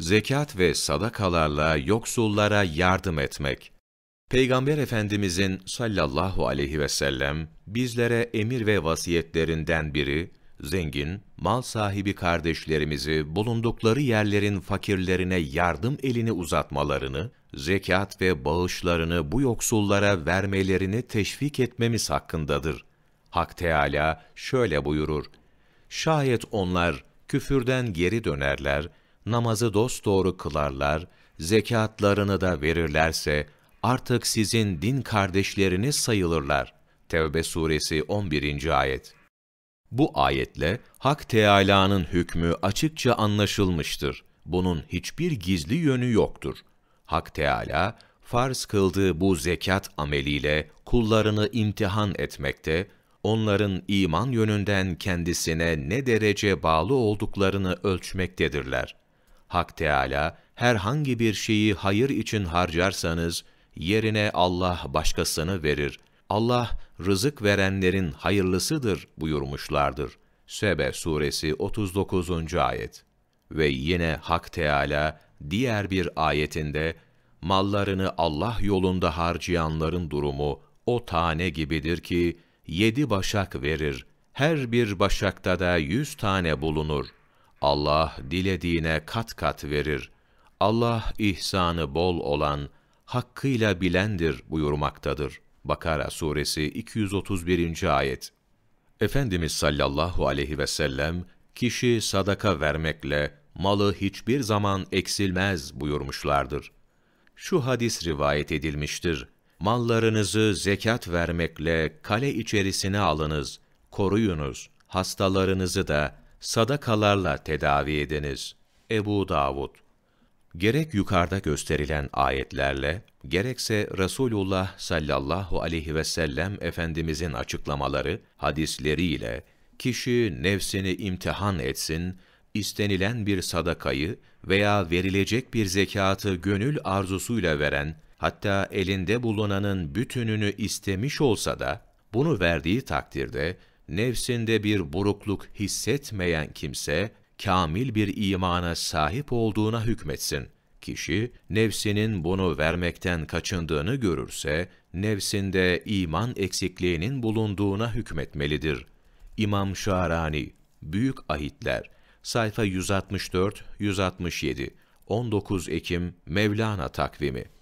zekat ve sadakalarla yoksullara yardım etmek. Peygamber Efendimizin sallallahu aleyhi ve sellem bizlere emir ve vasiyetlerinden biri, zengin, mal sahibi kardeşlerimizi bulundukları yerlerin fakirlerine yardım elini uzatmalarını, zekat ve bağışlarını bu yoksullara vermelerini teşvik etmemiz hakkındadır. Hak Teala şöyle buyurur, Şayet onlar küfürden geri dönerler namazı dosdoğru kılarlar, zekatlarını da verirlerse, artık sizin din kardeşleriniz sayılırlar. Tevbe suresi 11. ayet. Bu ayetle Hak Teâlâ'nın hükmü açıkça anlaşılmıştır. Bunun hiçbir gizli yönü yoktur. Hak Teâlâ, farz kıldığı bu zekat ameliyle kullarını imtihan etmekte, onların iman yönünden kendisine ne derece bağlı olduklarını ölçmektedirler. Hak Teala herhangi bir şeyi hayır için harcarsanız yerine Allah başkasını verir. Allah rızık verenlerin hayırlısıdır buyurmuşlardır. Sebe suresi 39. ayet. Ve yine Hak Teala diğer bir ayetinde mallarını Allah yolunda harcayanların durumu o tane gibidir ki yedi başak verir. Her bir başakta da yüz tane bulunur.'' Allah dilediğine kat kat verir. Allah ihsanı bol olan, hakkıyla bilendir buyurmaktadır. Bakara suresi 231. ayet. Efendimiz sallallahu aleyhi ve sellem kişi sadaka vermekle malı hiçbir zaman eksilmez buyurmuşlardır. Şu hadis rivayet edilmiştir. Mallarınızı zekat vermekle kale içerisine alınız, koruyunuz, hastalarınızı da, sadakalarla tedavi ediniz. Ebu Davud Gerek yukarıda gösterilen ayetlerle, gerekse Resulullah sallallahu aleyhi ve sellem Efendimizin açıklamaları, hadisleriyle, kişi nefsini imtihan etsin, istenilen bir sadakayı veya verilecek bir zekatı gönül arzusuyla veren, hatta elinde bulunanın bütününü istemiş olsa da, bunu verdiği takdirde, nefsinde bir burukluk hissetmeyen kimse, kamil bir imana sahip olduğuna hükmetsin. Kişi, nefsinin bunu vermekten kaçındığını görürse, nefsinde iman eksikliğinin bulunduğuna hükmetmelidir. İmam Şarani, Büyük Ahitler, sayfa 164-167, 19 Ekim Mevlana takvimi.